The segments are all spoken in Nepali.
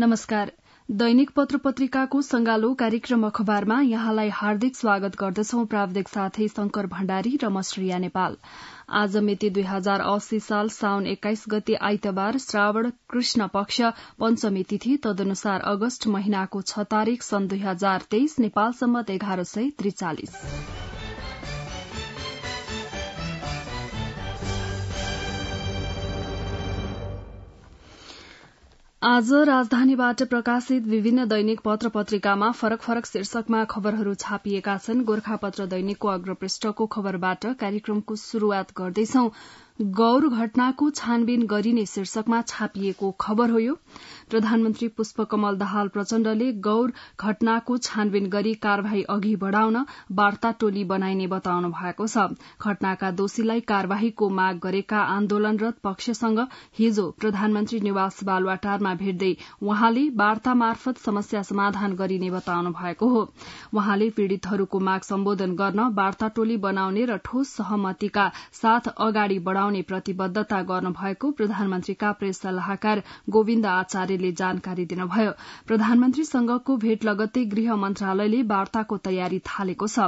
नमस्कार दैनिक पत्र पत्रिकाको संगालो कार्यक्रम अखबारमा यहाँलाई हार्दिक स्वागत गर्दछौ प्राविधिक साथै शंकर भण्डारी र मश्रिया नेपाल आज मिति दुई हजार अस्सी साल साउन एक्काइस गते आइतबार श्रावण कृष्ण पक्ष पञ्चमी तिथि तदनुसार अगस्त महिनाको छ तारीक सन् दुई हजार तेइस नेपाल सम्मत एघार सय त्रिचालिस आज राजधानीबाट प्रकाशित विभिन्न दैनिक पत्र पत्रिकामा फरक फरक शीर्षकमा खबरहरू छापिएका छन् गोर्खापत्र दैनिकको अग्रपृष्ठको खबरबाट कार्यक्रमको शुरूआत गर्दैछौं गौर घटनाको छानबिन गरिने शीर्षकमा छापिएको खबर हो प्रधानमन्त्री पुष्पकमल दाहाल प्रचण्डले गौर घटनाको छानबिन गरी कार्यवाही अघि बढ़ाउन वार्ता टोली बनाइने बताउनु भएको छ घटनाका दोषीलाई कार्यवाहीको माग गरेका आन्दोलनरत पक्षसँग हिजो प्रधानमन्त्री निवास बालुवाटारमा भेट्दै वहाँले वार्ता मार्फत समस्या समाधान गरिने बताउनु भएको हो वहाँले पीड़ितहरूको माग सम्बोधन गर्न वार्ता टोली बनाउने र ठोस सहमतिका साथ अगाडि बढ़ाउने बढ़ाउने प्रतिबद्धता गर्नुभएको प्रधानमन्त्रीका प्रेस सल्लाहकार गोविन्द आचार्यले जानकारी दिनुभयो प्रधानमन्त्रीसँगको भेट लगत्तै गृह मन्त्रालयले वार्ताको तयारी थालेको छ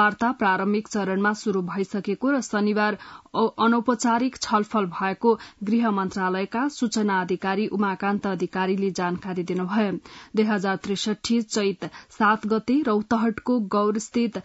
वार्ता प्रारम्भिक चरणमा शुरू भइसकेको र शनिबार अनौपचारिक छलफल भएको गृह मन्त्रालयका सूचना अधिकारी उमाकान्त अधिकारीले जानकारी दिनुभयो दुई हजार त्रिसठी चैत सात गते रौतहटको गौरस्थित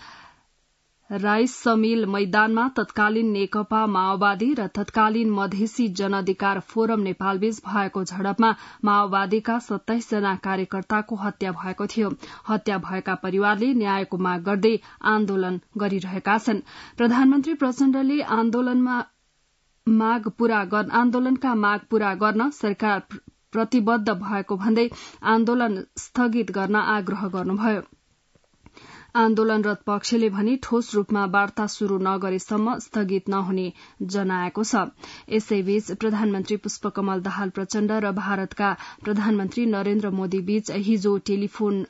राइस समिल मैदानमा तत्कालीन नेकपा माओवादी र तत्कालीन मधेसी जनअधिकार फोरम नेपालबीच भएको झडपमा माओवादीका सत्ताइसजना कार्यकर्ताको हत्या भएको थियो हत्या भएका परिवारले न्यायको माग गर्दै आन्दोलन गरिरहेका छन् प्रधानमन्त्री प्रचण्डले आन्दोलनका माग पूरा गर्न सरकार प्रतिबद्ध भएको भन्दै आन्दोलन स्थगित गर्न आग्रह गर्नुभयो आन्दोलनरत पक्षले भनी ठोस रूपमा वार्ता शुरू नगरेसम्म स्थगित नहुने जनाएको छ यसैबीच प्रधानमन्त्री पुष्पकमल दाहाल प्रचण्ड र भारतका प्रधानमन्त्री नरेन्द्र मोदी बीच हिजो टेलिफोन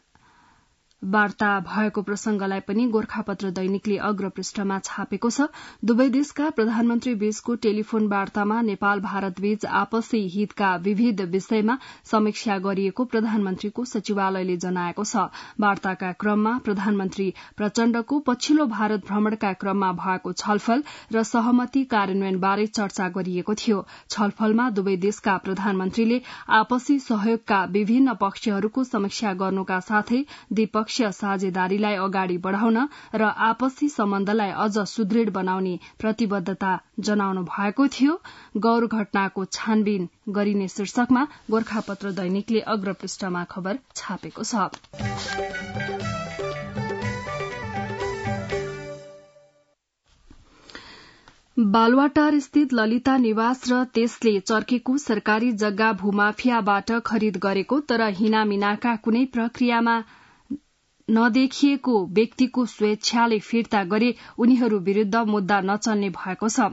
वार्ता भएको प्रसंगलाई पनि गोर्खापत्र दैनिकले अग्रपृष्ठमा छापेको छ दुवै देशका प्रधानमन्त्री बीचको टेलिफोन वार्तामा नेपाल भारतबीच आपसी हितका विविध विषयमा समीक्षा गरिएको प्रधानमन्त्रीको सचिवालयले जनाएको छ वार्ताका क्रममा प्रधानमन्त्री प्रचण्डको पछिल्लो भारत भ्रमणका क्रममा भएको छलफल र सहमति कार्यान्वयनबारे चर्चा गरिएको थियो छलफलमा दुवै देशका प्रधानमन्त्रीले आपसी सहयोगका विभिन्न पक्षहरूको समीक्षा गर्नुका साथै द्विपक्षीय द्विपक्षीय साझेदारीलाई अगाडि बढ़ाउन र आपसी सम्बन्धलाई अझ सुदृढ बनाउने प्रतिबद्धता जनाउनु भएको थियो गौर घटनाको छानबिन गरिने शीर्षकमा गोर्खापत्र दैनिकले अग्रपृष्ठमा खबर छापेको छ बालवाटार स्थित ललिता निवास र त्यसले चर्केको सरकारी जग्गा भूमाफियाबाट खरिद गरेको तर हिनामिनाका कुनै प्रक्रियामा नदेखिएको व्यक्तिको स्वेच्छाले फिर्ता गरे उनीहरू विरूद्ध मुद्दा नचल्ने भएको छ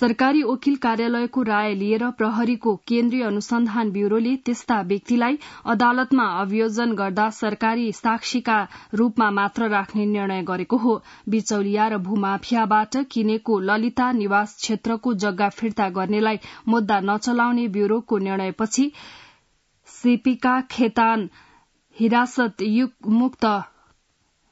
सरकारी वकिल कार्यालयको राय लिएर प्रहरीको केन्द्रीय अनुसन्धान ब्यूरोले त्यस्ता व्यक्तिलाई अदालतमा अभियोजन गर्दा सरकारी साक्षीका रूपमा मात्र राख्ने निर्णय गरेको हो बिचौलिया र भूमाफियाबाट किनेको ललिता निवास क्षेत्रको जग्गा फिर्ता गर्नेलाई मुद्दा नचलाउने ब्यूरोको निर्णयपछि सीपीका खेतान हिरासत मुक्त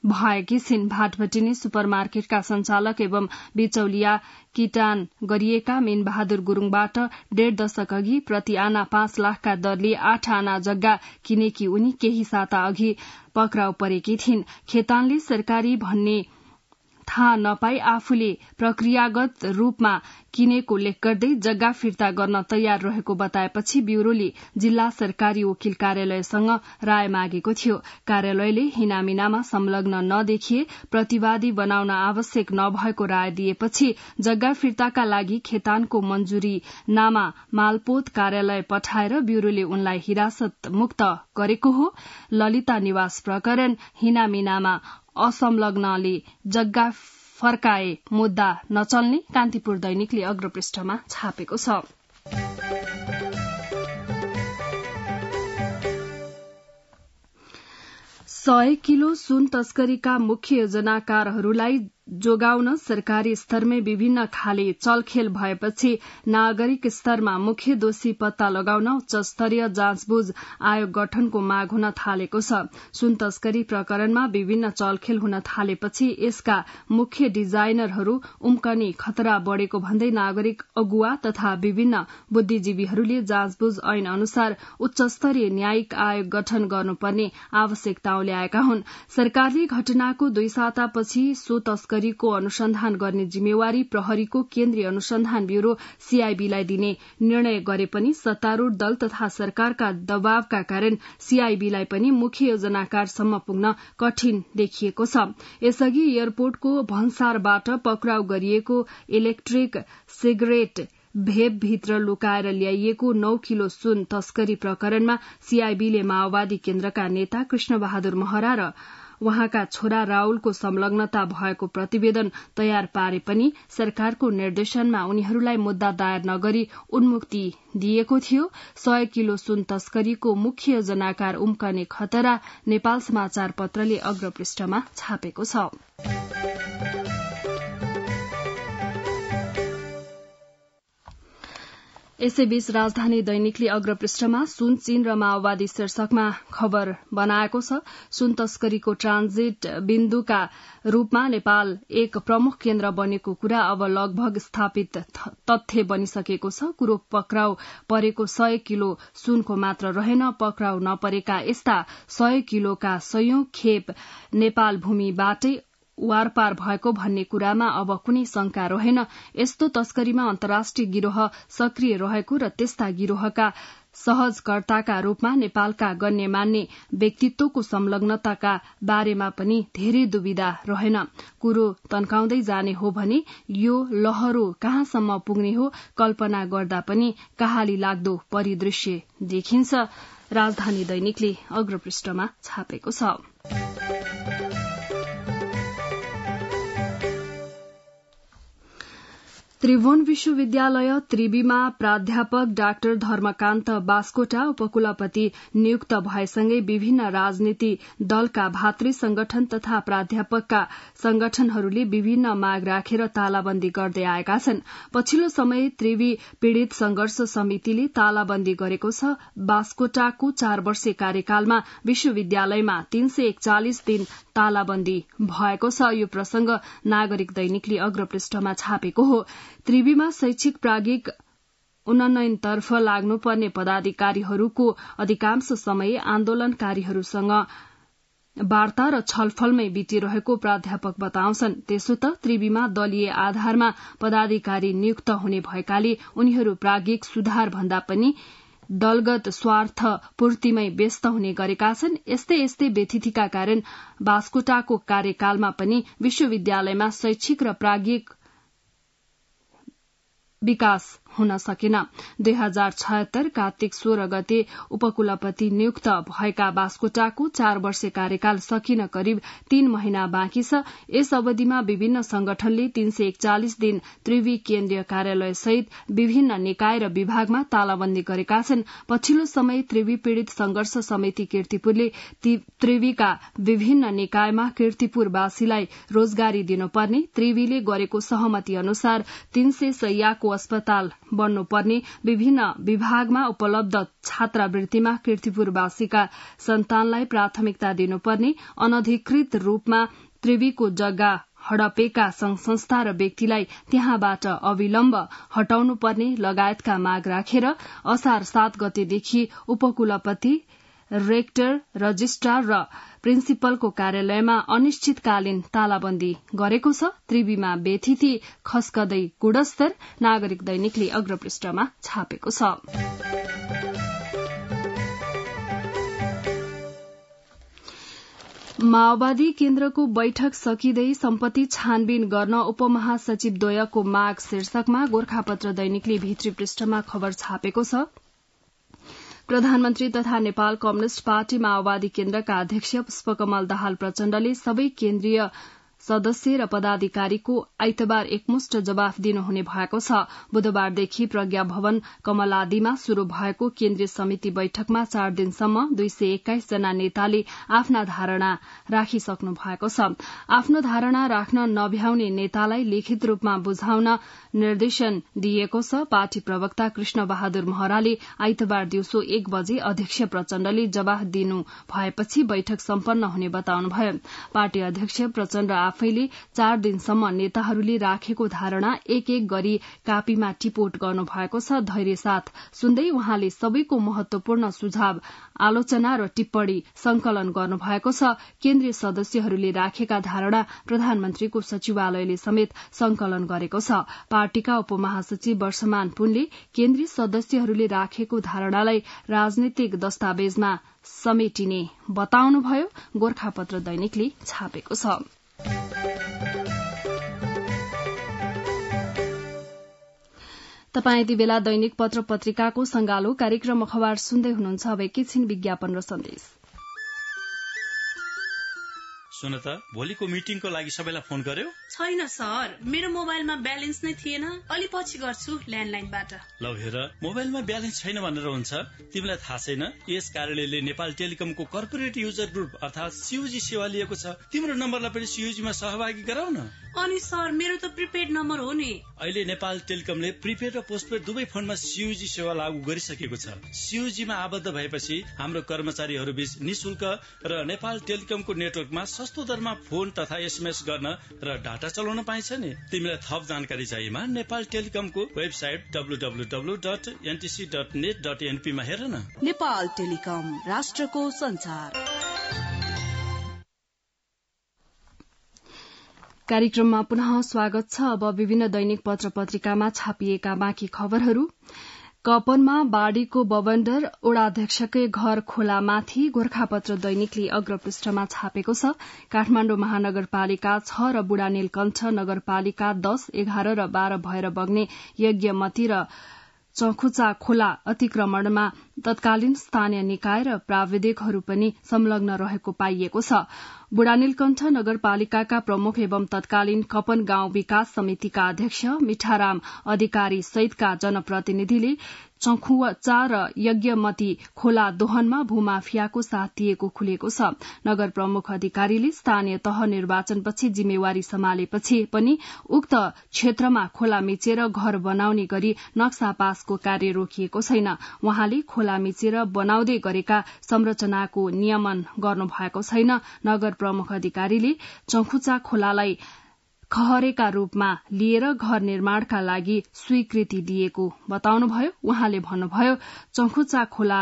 भएकी छिन् भाटभटिनी सुपर मार्केटका संचालक एवं बिचौलिया किटान गरिएका बहादुर गुरूङबाट डेढ दशक अघि प्रति आना पाँच लाखका दरले आठ आना जग्गा किनेकी उनी केही साता अघि पक्राउ परेकी थिइन् खेतानले सरकारी भन्ने थाहा नपाई आफूले प्रक्रियागत रूपमा किनेको उल्लेख गर्दै जग्गा फिर्ता गर्न तयार रहेको बताएपछि ब्यूरोले जिल्ला सरकारी वकिल कार्यालयसँग राय मागेको थियो कार्यालयले हिनामिनामा संलग्न नदेखिए प्रतिवादी बनाउन आवश्यक नभएको राय दिएपछि जग्गा फिर्ताका लागि खेतानको मंजूरी नामा मालपोत कार्यालय पठाएर ब्यूरोले उनलाई हिरासत मुक्त गरेको हो ललिता निवास प्रकरण हिनामिनामा असंलग्नले जग्गा फर्काए मुद्दा नचल्ने कान्तिपुर दैनिकले अग्रपृष्ठमा छापेको छ सय किलो सुन तस्करीका मुख्य योजनाकारहरूलाई जोगाउन सरकारी स्तरमै विभिन्न खाले चलखेल भएपछि नागरिक स्तरमा मुख्य दोषी पत्ता लगाउन उच्च स्तरीय जाँचबुझ आयोग गठनको माग हुन थालेको छ सुन तस्करी प्रकरणमा विभिन्न चलखेल हुन थालेपछि यसका मुख्य डिजाइनरहरू उम्कनी खतरा बढ़ेको भन्दै नागरिक अगुवा तथा विभिन्न बुद्धिजीवीहरूले जाँचबुझ ऐन अनुसार उच्च स्तरीय न्यायिक आयोग गठन गर्नुपर्ने आवश्यकता ल्याएका हुन् सरकारले घटनाको दुई सातापछि सो तस्करीको अनुसन्धान गर्ने जिम्मेवारी प्रहरीको केन्द्रीय अनुसन्धान ब्यूरो सीआईबीलाई दिने निर्णय गरे पनि सत्तारूढ़ दल तथा सरकारका दबावका कारण सीआईबीलाई पनि मुख्य योजनाकारसम्म पुग्न कठिन देखिएको छ यसअघि एयरपोर्टको भन्सारबाट पक्राउ गरिएको इलेक्ट्रिक सिगरेट भेपभित्र लुकाएर ल्याइएको नौ किलो सुन तस्करी प्रकरणमा सीआईबीले माओवादी केन्द्रका नेता कृष्ण बहादुर महरा र उहाँका छोरा राहुलको संलग्नता भएको प्रतिवेदन तयार पारे पनि सरकारको निर्देशनमा उनीहरूलाई मुद्दा दायर नगरी उन्मुक्ति दिएको थियो सय किलो सुन तस्करीको मुख्य जनाकार उम्कने खतरा नेपाल समाचार पत्रले अग्रपृष्ठमा छापेको छ यसैबीच राजधानी दैनिकले अग्रपृष्ठमा सुन चीन र माओवादी शीर्षकमा खबर बनाएको छ सुन तस्करीको ट्रान्जिट बिन्दुका रूपमा नेपाल एक प्रमुख केन्द्र बनेको कुरा अब लगभग स्थापित तथ्य बनिसकेको छ कुरो पक्राउ परेको सय किलो सुनको मात्र रहेन पक्राउ नपरेका यस्ता सय किलोका सयौं खेप नेपाल भूमिबाटै वारपार भएको भन्ने कुरामा अब कुनै शंका रहेन यस्तो तस्करीमा अन्तर्राष्ट्रिय गिरोह सक्रिय रहेको र त्यस्ता गिरोहका सहजकर्ताका रूपमा नेपालका गण्यमान्य व्यक्तित्वको संलग्नताका बारेमा पनि धेरै दुविधा रहेन कुरो तन्काउँदै जाने हो भने यो लहरो कहाँसम्म पुग्ने हो कल्पना गर्दा पनि कहाली लाग्दो परिदृश्य देखिन्छ राजधानी दैनिकले अग्रपृष्ठमा छापेको छ त्रिभुवन विश्वविद्यालय त्रिवीमा प्राध्यापक डाक्टर धर्मकान्त बास्कोटा उपकुलपति नियुक्त भएसँगै विभिन्न राजनीति दलका भातृ संगठन तथा प्राध्यापकका संगठनहरूले विभिन्न माग राखेर तालाबन्दी गर्दै आएका छन् पछिल्लो समय त्रिवी पीड़ित संघर्ष समितिले तालाबन्दी गरेको छ बास्कोटाको चार वर्ष कार्यकालमा विश्वविद्यालयमा तीन सय एकचालिस दिन तालाबन्दी भएको छ यो प्रसंग नागरिक दैनिकले अग्रपृष्ठमा छापेको हो त्रिवीमा शैक्षिक प्रागिक उन्नयनतर्फ लाग्नुपर्ने पदाधिकारीहरूको अधिकांश समय आन्दोलनकारीहरूसँग वार्ता र छलफलमै बितिरहेको प्राध्यापक बताउँछन् त्यसो त त्रिवीमा दलीय आधारमा पदाधिकारी नियुक्त हुने भएकाले उनीहरू प्रागिक सुधार भन्दा पनि दलगत स्वार्थ पूर्तिमै व्यस्त हुने गरेका छन् यस्तै यस्तै व्यथितिका कारण बास्कोटाको कार्यकालमा पनि विश्वविद्यालयमा शैक्षिक र प्रागिक विकास हुन सकेन दुई हजार छयत्तर कार्तिक सोह्र गते उपकुलपति नियुक्त भएका बास्कोटाको चार वर्ष कार्यकाल सकिन करिब तीन महिना बाँकी छ यस अवधिमा विभिन्न संगठनले तीन सय एकचालिस दिन त्रिवी केन्द्रीय कार्यालय सहित विभिन्न निकाय र विभागमा तालाबन्दी गरेका छन् पछिल्लो समय त्रिवी पीड़ित संघर्ष समिति किर्तिपुरले त्रिवीका विभिन्न निकायमा किर्तिपुरवासीलाई रोजगारी दिनुपर्ने त्रिवीले गरेको सहमति अनुसार तीन सय सयको अस्पताल बन्नुपर्ने विभिन्न विभागमा उपलब्ध छात्रावृत्तिमा किर्तिपुरवासीका सन्तानलाई प्राथमिकता दिनुपर्ने अनधिकृत रूपमा त्रिवीको जग्गा हडपेका संघ संस्था र व्यक्तिलाई त्यहाँबाट अविलम्ब हटाउनुपर्ने लगायतका माग राखेर असार सात गतेदेखि उपकुलपति रेक्टर रजिस्ट्रार र प्रिन्सिपलको कार्यालयमा अनिश्चितकालीन तालाबन्दी गरेको छ त्रिवीमा बेथिती खस्कदै गुणस्तर नागरिक दैनिकले अग्रपृष्ठमा छापेको छ माओवादी केन्द्रको बैठक सकिँदै सम्पत्ति छानबिन गर्न उपमहासचिवद्वयको माग शीर्षकमा गोर्खापत्र दैनिकले भित्री पृष्ठमा खबर छापेको छ प्रधानमन्त्री तथा नेपाल कम्युनिष्ट पार्टी माओवादी केन्द्रका अध्यक्ष पुष्पकमल दाहाल प्रचण्डले सबै केन्द्रीय सदस्य र पदाधिकारीको आइतबार एकमुष्ट जवाफ दिनुहुने भएको छ बुधबारदेखि प्रज्ञा भवन कमलादीमा शुरू भएको केन्द्रीय समिति बैठकमा चार दिनसम्म दुई सय एक्काइस जना नेताले आफ्ना धारणा राखिसक्नु भएको छ आफ्नो धारणा राख्न नभ्याउने नेतालाई लिखित रूपमा बुझाउन निर्देशन दिएको छ पार्टी प्रवक्ता कृष्ण बहादुर महराले आइतबार दिउँसो एक बजे अध्यक्ष प्रचण्डले जवाफ दिनु भएपछि बैठक सम्पन्न हुने बताउनुभयो पार्टी अध्यक्ष प्रचण्ड आफैले चार दिनसम्म नेताहरूले राखेको धारणा एक एक गरी कापीमा टिपोट गर्नुभएको छ धैर्य साथ सुन्दै उहाँले सबैको महत्वपूर्ण सुझाव आलोचना र टिप्पणी संकलन गर्नुभएको छ केन्द्रीय सदस्यहरूले राखेका धारणा प्रधानमन्त्रीको सचिवालयले समेत संकलन गरेको छ पार्टीका उपमहासचिव वर्षमान पुनले केन्द्रीय सदस्यहरूले राखेको धारणालाई राजनैतिक दस्तावेजमा समेटिने बताउनुभयो गोर्खापत्र दैनिकले छापेको छ तपाईँ यति बेला दैनिक पत्र पत्रिकाको संगालो कार्यक्रम अखबार सुन्दै हुनुहुन्छ अब एकैछिन विज्ञापन र सन्देश सुन त भोलिको मिटिङको लागि सबैलाई फोन गर्यो छैन सर मेरो मोबाइलमा ब्यालेन्स नै थिएन अलि पछि गर्छु ल्यान्डलाइनबाट ल हेर मोबाइलमा ब्यालेन्स छैन भनेर हुन्छ तिमीलाई थाहा छैन यस कार्यालयले नेपाल टेलिकमको कर्पोरेट युजर ग्रुप अर्थात् सियुजी सेवा लिएको छ तिम्रो नम्बरलाई पनि सियुजीमा सहभागी गराउन अनि सर मेरो त प्रिपेड नम्बर हो नि अहिले नेपाल टेलिकमले प्रिपेड र पोस्टपेड दुवै फोनमा सियुजी सेवा लागू गरिसकेको छ सियुजीमा आबद्ध भएपछि हाम्रो कर्मचारीहरू बीच निशुल्क र नेपाल टेलिकमको नेटवर्कमा सस्तो दरमा फोन तथा एसएमएस गर्न र डाटा चलाउन पाइन्छ नि तिमीलाई थप जानकारी चाहिएमा नेपाल टेलिकमको website W dot NTC dot net dot एनपीमा हेर न नेपाल टेलिकम राष्ट्रको संसार कार्यक्रममा पुनः स्वागत छ अब विभिन्न दैनिक पत्र पत्रिकामा छापिएका बाँकी खबरहरू कपनमा बाढ़ीको बवण्डर ओड़ाध्यक्षकै घर खोलामाथि गोर्खापत्र दैनिकले अग्रपृष्ठमा छापेको छ काठमाण्डु महानगरपालिका छ र बुढा नीलकण्ठ नगरपालिका दश एघार र बाह्र भएर बग्ने यज्ञमती र चखुचा खोला अतिक्रमणमा तत्कालीन स्थानीय निकाय र प्राविधिकहरू पनि संलग्न रहेको पाइएको छ बुढानीलकण्ठ नगरपालिकाका प्रमुख एवं तत्कालीन कपन गाउँ विकास समितिका अध्यक्ष मिठाराम अधिकारी सहितका जनप्रतिनिधिले चखुचा र यज्ञमती खोला दोहनमा भूमाफियाको साथ दिएको खुलेको छ नगर प्रमुख अधिकारीले स्थानीय तह निर्वाचनपछि जिम्मेवारी सम्हालेपछि पनि उक्त क्षेत्रमा खोला मिचेर घर बनाउने गरी नक्सा पासको कार्य रोकिएको छैन उहाँले खोला मिचेर बनाउँदै गरेका संरचनाको नियमन गर्नुभएको छैन नगर प्रमुख अधिकारीले चंखुचा खोलालाई खहरेका रूपमा लिएर घर निर्माणका लागि स्वीकृति दिएको बताउनुभयो उहाँले भन्नुभयो चंखुचा खोला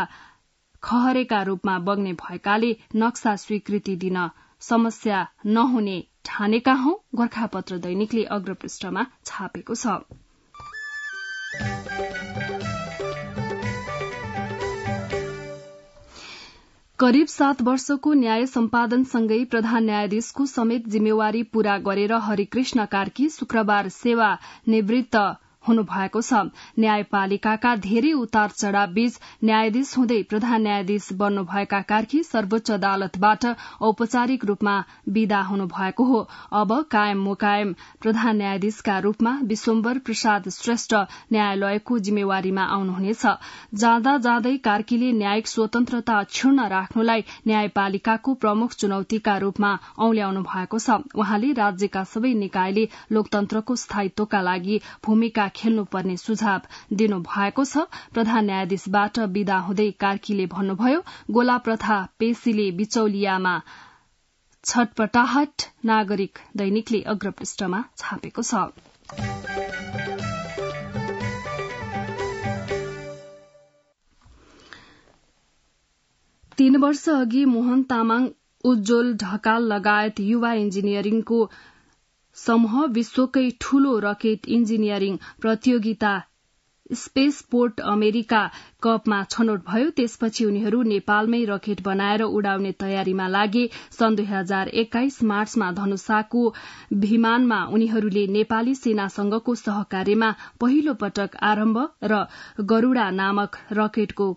खहरेका रूपमा बग्ने भएकाले नक्सा स्वीकृति दिन समस्या नहुने ठानेका हौ गोर्खापत्र दैनिकले अग्रपृष्ठमा छापेको छ करिब सात वर्षको न्याय सम्पादनसँगै प्रधान न्यायाधीशको समेत जिम्मेवारी पूरा गरेर हरिकृष्ण कार्की शुक्रबार सेवा निवृत्त हुनुभएको छ न्यायपालिकाका धेरै उतार चढ़ावबीच न्यायाधीश हुँदै प्रधान न्यायाधीश बन्नुभएका कार्की सर्वोच्च अदालतबाट औपचारिक रूपमा विदा हुनुभएको हो अब कायम मुकायम प्रधान न्यायाधीशका रूपमा विश्वम्बर प्रसाद श्रेष्ठ न्यायालयको जिम्मेवारीमा आउनुहुनेछ जाँदा जाँदै कार्कीले न्यायिक स्वतन्त्रता क्षुण्ण राख्नुलाई न्यायपालिकाको प्रमुख चुनौतीका रूपमा औल्याउनु भएको छ उहाँले राज्यका सबै निकायले लोकतन्त्रको स्थायित्वका लागि भूमिका खेल्नुपर्ने सुझाव भएको छ प्रधान न्यायाधीशबाट विदा हुँदै कार्कीले भन्नुभयो गोला प्रथा पेशीले बिचौलियामा छटपटाहट नागरिक दैनिकले अग्रपृष्ठमा छापेको छ तीन वर्ष अघि मोहन तामाङ उज्जवल ढकाल लगायत युवा इन्जिनियरिङको समूह विश्वकै ठूलो रकेट इन्जिनियरिङ प्रतियोगिता स्पेस पोर्ट अमेरिका कपमा छनौट भयो त्यसपछि उनीहरू नेपालमै रकेट बनाएर उडाउने तयारीमा लागे सन् दुई हजार एक्काइस मार्चमा धनुषाको विमानमा उनीहरूले नेपाली सेनासँगको सहकार्यमा पहिलो पटक आरम्भ र गरूडा नामक रकेटको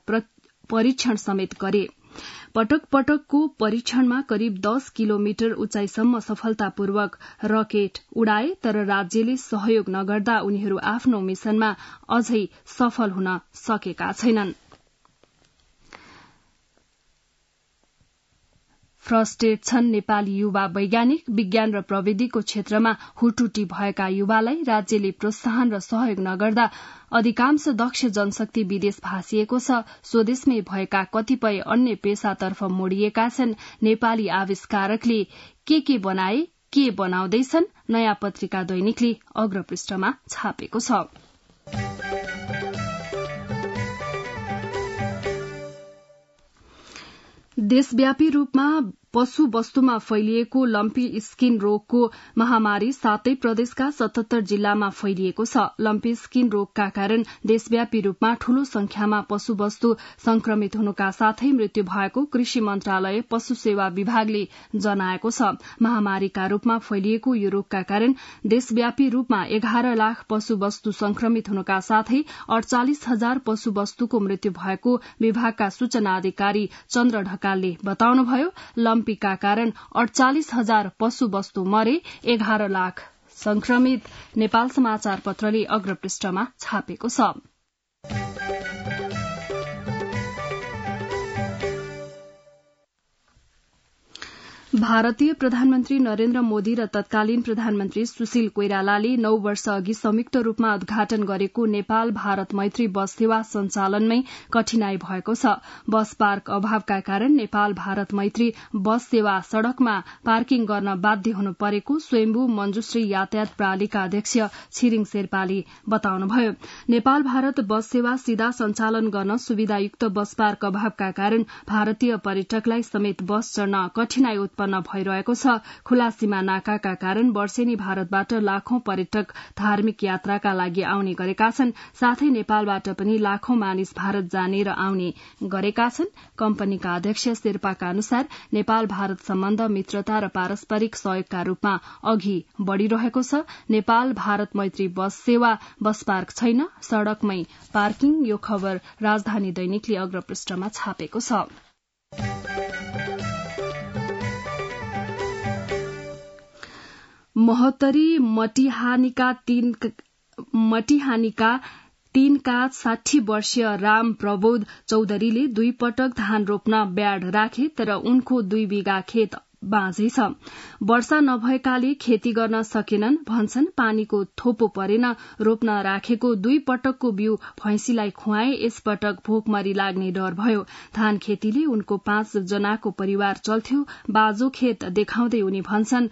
परीक्षण समेत गरे पटक पटकको परीक्षणमा करिब दस किलोमिटर उचाइसम्म सफलतापूर्वक रकेट उडाए तर राज्यले सहयोग नगर्दा उनीहरू आफ्नो मिशनमा अझै सफल हुन सकेका छैनन् फ्रस्टेड छन् नेपाली युवा वैज्ञानिक विज्ञान र प्रविधिको क्षेत्रमा हुटुटी भएका युवालाई राज्यले प्रोत्साहन र सहयोग नगर्दा अधिकांश दक्ष जनशक्ति विदेश भाँसिएको छ स्वदेशमै भएका कतिपय अन्य पेसातर्फ मोडिएका छन् नेपाली आविष्कारकले के के बनाए के बनाउँदैछन् नयाँ पत्रिका दैनिकले अग्रपृष्ठमा छापेको छ देशव्यापी रूपमा पशु वस्तुमा फैलिएको लम्पी स्किन रोगको महामारी सातै प्रदेशका सतहत्तर जिल्लामा फैलिएको छ लम्पी स्किन रोगका कारण देशव्यापी रूपमा ठूलो संख्यामा पशुवस्तु संक्रमित हुनुका साथै मृत्यु भएको कृषि मन्त्रालय पशु सेवा विभागले जनाएको छ महामारीका रूपमा फैलिएको यो रोगका कारण देशव्यापी रूपमा एघार लाख पशुवस्तु संक्रमित हुनुका साथै अडचालिस हजार पशुवस्तुको मृत्यु भएको विभागका सूचना अधिकारी चन्द्र ढकालले बताउनुभयो खोम्पीका कारण अडचालिस हजार पशु वस्तु मरे एघार लाख संक्रमित नेपाल समाचार पत्रले अग्रपृष्ठमा छापेको छ भारतीय प्रधानमन्त्री नरेन्द्र मोदी र तत्कालीन प्रधानमन्त्री सुशील कोइरालाले नौ वर्ष अघि संयुक्त रूपमा उद्घाटन गरेको नेपाल भारत मैत्री बस सेवा सञ्चालनमै कठिनाई भएको छ बस पार्क अभावका कारण नेपाल भारत मैत्री बस सेवा सड़कमा पार्किङ गर्न बाध्य हुनु परेको स्वयम्भू मञ्जुश्री यातायात प्रणालीका अध्यक्ष छिरिङ शेर्पाले बताउनुभयो नेपाल भारत बस सेवा सीधा सञ्चालन गर्न सुविधायुक्त बस पार्क अभावका कारण भारतीय पर्यटकलाई समेत बस चढ़न कठिनाई उत्पन्न उत्पन्न भइरहेको छ खुला सीमा नाकाका कारण वर्षेनी भारतबाट लाखौं पर्यटक धार्मिक यात्राका लागि आउने गरेका छन् साथै नेपालबाट पनि लाखौं मानिस भारत जाने र आउने गरेका छन् कम्पनीका अध्यक्ष शेर्पाका अनुसार नेपाल भारत सम्बन्ध मित्रता र पारस्परिक सहयोगका रूपमा अघि बढ़िरहेको छ नेपाल भारत मैत्री बस सेवा बस पार्क छैन सड़कमै पार्किङ यो खबर राजधानी दैनिकले अग्रपृष्ठमा छापेको छ महोत्तरी मटिहानीका तीन मटिहानीका तीनका साठी वर्षीय राम प्रबोध चौधरीले दुई पटक धान रोप्न ब्याड राखे तर उनको दुई बिघा खेत बाँझै छ वर्षा नभएकाले खेती गर्न सकेनन् भन्छन् पानीको थोपो परेन रोप्न राखेको दुई पटकको बिउ भैंसीलाई खुवाए यसपटक भोकमरी लाग्ने डर भयो धान खेतीले उनको पाँच जनाको परिवार चल्थ्यो बाजो खेत देखाउँदै उनी भन्छन्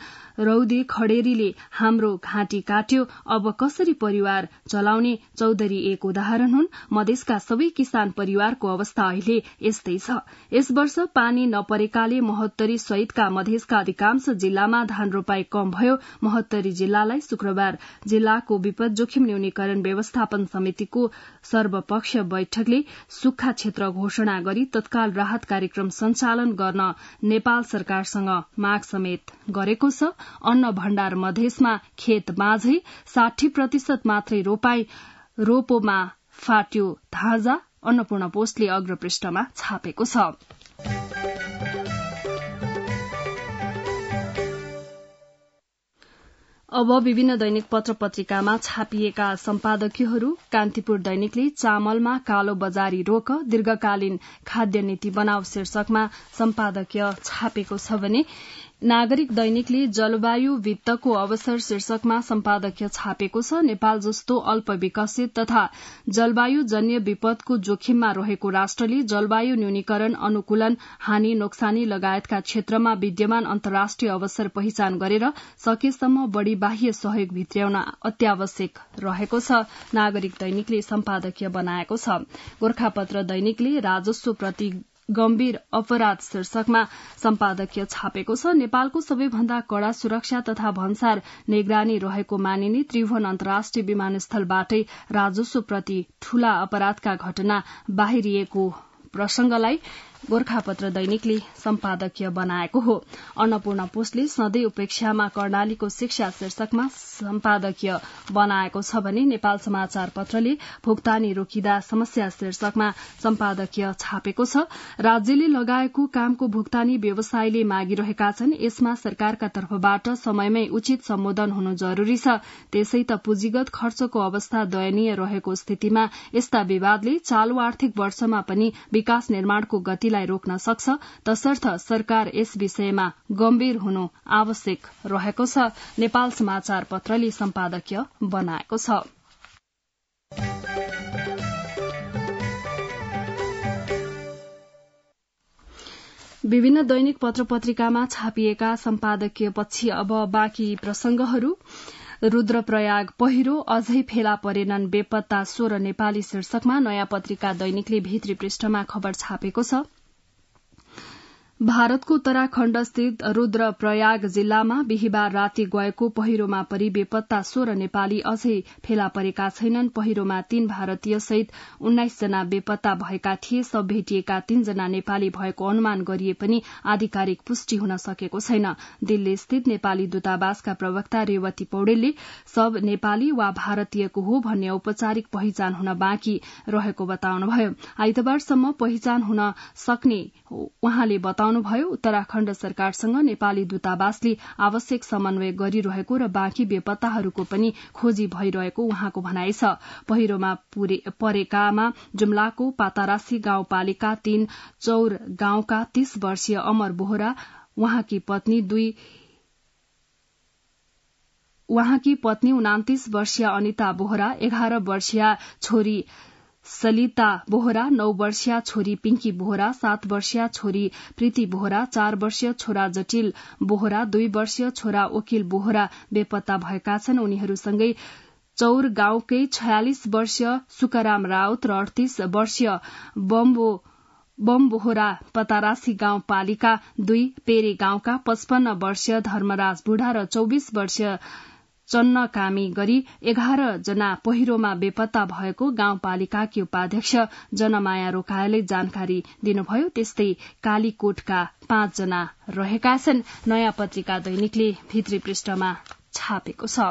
रौदे खडेरीले हाम्रो घाँटी काट्यो अब कसरी परिवार चलाउने चौधरी एक उदाहरण हुन् मधेसका सबै किसान परिवारको अवस्था अहिले यस्तै छ यस वर्ष पानी नपरेकाले महोत्तरी सहितका मधेसका अधिकांश जिल्लामा धान रोपाई कम भयो महोत्तरी जिल्लालाई शुक्रबार जिल्लाको विपद जोखिम न्यूनीकरण व्यवस्थापन समितिको सर्वपक्षीय बैठकले सुक्खा क्षेत्र घोषणा गरी तत्काल राहत कार्यक्रम सञ्चालन गर्न नेपाल सरकारसँग माग समेत गरेको छ अन्न भण्डार मधेसमा खेत माझै साठी प्रतिशत मात्रै रोपाई रोपोमा फाट्यो धाजा अन्नपूर्ण पोस्टले अग्रपृष्ठमा छापेको छ अब विभिन्न दैनिक पत्र पत्रिकामा छापिएका सम्पादकीयहरू कान्तिपुर दैनिकले चामलमा कालो बजारी रोक दीर्घकालीन खाद्य नीति बनाऊ शीर्षकमा सम्पादकीय छापेको छ भने नागरिक दैनिकले जलवायु वित्तको अवसर शीर्षकमा सम्पादकीय छापेको छ नेपाल जस्तो अल्प विकसित तथा जलवायु जन्य विपदको जोखिममा रहेको राष्ट्रले जलवायु न्यूनीकरण अनुकूलन हानि नोक्सानी लगायतका क्षेत्रमा विद्यमान अन्तर्राष्ट्रिय अवसर पहिचान गरेर सकेसम्म बढ़ी बाह्य सहयोग भित्र्याउन अत्यावश्यक रहेको छ नागरिक दैनिकले सम्पादकीय बनाएको छ गोर्खापत्र दैनिकले राजस्व प्रति गम्भीर अपराध शीर्षकमा सम्पादकीय छापेको छ नेपालको सबैभन्दा कड़ा सुरक्षा तथा भन्सार निगरानी रहेको मानिने त्रिभुवन अन्तर्राष्ट्रिय विमानस्थलबाटै राजस्वप्रति ठूला अपराधका घटना बाहिरिएको प्रसंगलाई गोर्खापत्र दैनिकले सम्पादकीय बनाएको हो अन्नपूर्ण पोस्टले सधैँ उपेक्षामा कर्णालीको शिक्षा शीर्षकमा सम्पादकीय बनाएको छ भने नेपाल समाचार पत्रले भुक्तानी रोकिँदा समस्या शीर्षकमा सम्पादकीय छापेको छ राज्यले लगाएको कामको भुक्तानी व्यवसायले मागिरहेका छन् यसमा सरकारका तर्फबाट समयमै उचित सम्बोधन हुनु जरूरी छ त्यसै त पुँजीगत खर्चको अवस्था दयनीय रहेको स्थितिमा यस्ता विवादले चालू आर्थिक वर्षमा पनि विकास निर्माणको गति वृद्धिलाई रोक्न सक्छ तसर्थ सरकार यस विषयमा गम्भीर हुनु आवश्यक रहेको छ नेपाल समाचार पत्रले सम्पादकीय बनाएको छ विभिन्न दैनिक पत्र पत्रिकामा छापिएका सम्पादकीय पछि अब बाँकी प्रसंगहरू रुद्रप्रयाग पहिरो अझै फेला परेनन् बेपत्ता सोह्र नेपाली शीर्षकमा नयाँ पत्रिका दैनिकले भित्री पृष्ठमा खबर छापेको छ भारतको उत्तराखण्ड स्थित प्रयाग जिल्लामा बिहिबार राति गएको पहिरोमा परि बेपत्ता सोह्र नेपाली अझै फेला परेका छैनन् पहिरोमा तीन भारतीय सहित उन्नाइसजना बेपत्ता भएका थिए सब भेटिएका तीनजना नेपाली भएको अनुमान गरिए पनि आधिकारिक पुष्टि हुन सकेको छैन दिल्ली स्थित नेपाली दूतावासका प्रवक्ता रेवती पौडेलले सब नेपाली वा भारतीयको हो भन्ने औपचारिक पहिचान हुन बाँकी रहेको बताउनुभयो आइतबारसम्म पहिचान हुन सक्ने उहाँले बताउनुभयो उत्तराखण्ड सरकारसँग नेपाली दूतावासले आवश्यक समन्वय गरिरहेको र बाँकी बेपत्ताहरूको पनि खोजी भइरहेको उहाँको भनाइ छ पहिरोमा परेकामा जुम्लाको पातारासी गाउँपालिका तीन चौर गाउँका तीस वर्षीय अमर बोहरा उहाँकी पत्नी दुई उहाँकी पत्नी उनातिस वर्षीय अनिता बोहरा एघार वर्षीय छोरी सलिता बोहरा नौ वर्षीय छोरी पिंकी बोहरा सात वर्षीय छोरी प्रीति बोहरा चार वर्षीय छोरा जटिल बोहरा दुई वर्षीय छोरा वकील बोहरा बेपत्ता भएका छन् उनीहरूसँगै चौर गाउँकै छयालिस वर्षीय सुकराम राउत र अडतीस वर्षीय बम्बो बमबोहरा पतारासी गाउँपालिका दुई पेरे गाउँका पचपन्न वर्षीय धर्मराज बुढा र चौबिस वर्षीय चन्न कामी गरी एघार जना पहिरोमा बेपत्ता भएको गाउँपालिकाकी उपाध्यक्ष जनमाया रोकायाले जानकारी दिनुभयो त्यस्तै कालीकोटका जना रहेका छन् नयाँ पत्रिका दैनिकले भित्री पृष्ठमा छापेको छ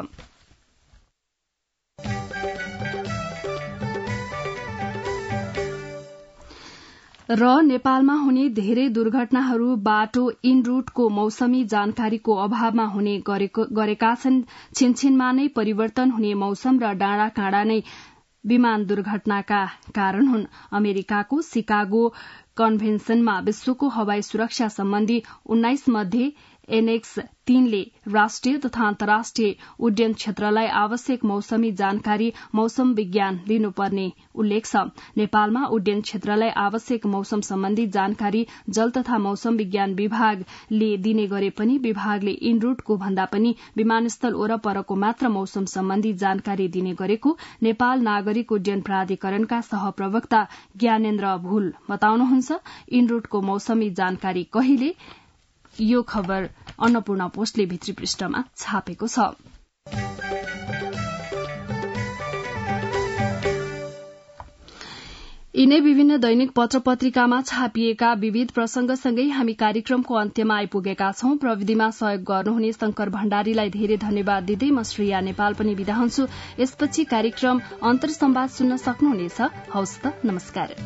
र नेपालमा हुने धेरै दुर्घटनाहरू बाटो इन रूटको मौसमी जानकारीको अभावमा हुने गरेका छन् छिनछिनमा नै परिवर्तन हुने मौसम र काँडा नै विमान दुर्घटनाका कारण हुन् अमेरिकाको सिकागो कन्भेन्सनमा विश्वको हवाई सुरक्षा सम्बन्धी उन्नाइस मध्ये एनएक्स तीनले राष्ट्रिय तथा अन्तर्राष्ट्रिय उड्डयन क्षेत्रलाई आवश्यक मौसमी जानकारी मौसम विज्ञान दिनुपर्ने उल्लेख छ नेपालमा उड्डयन क्षेत्रलाई आवश्यक मौसम सम्बन्धी जानकारी जल तथा मौसम विज्ञान विभागले दिने गरे पनि विभागले इन रूटको भन्दा पनि विमानस्थल वरपरको मात्र मौसम सम्बन्धी जानकारी दिने गरेको नेपाल नागरिक उड्डयन प्राधिकरणका सहप्रवक्ता ज्ञानेन्द्र भूल बताउनुहुन्छ इन रूटको मौसमी जानकारी कहिले यो खबर अन्नपूर्ण पोस्टले भित्री पृष्ठमा छापेको छ यिनै विभिन्न दैनिक पत्र पत्रिकामा छापिएका विविध प्रसंगसँगै हामी कार्यक्रमको अन्त्यमा आइपुगेका छौं प्रविधिमा सहयोग गर्नुहुने शंकर भण्डारीलाई धेरै धन्यवाद दिँदै म श्रेया नेपाल पनि विदा हुन्छु यसपछि कार्यक्रम अन्तरसम्वाद सुन्न सक्नुहुनेछ नमस्कार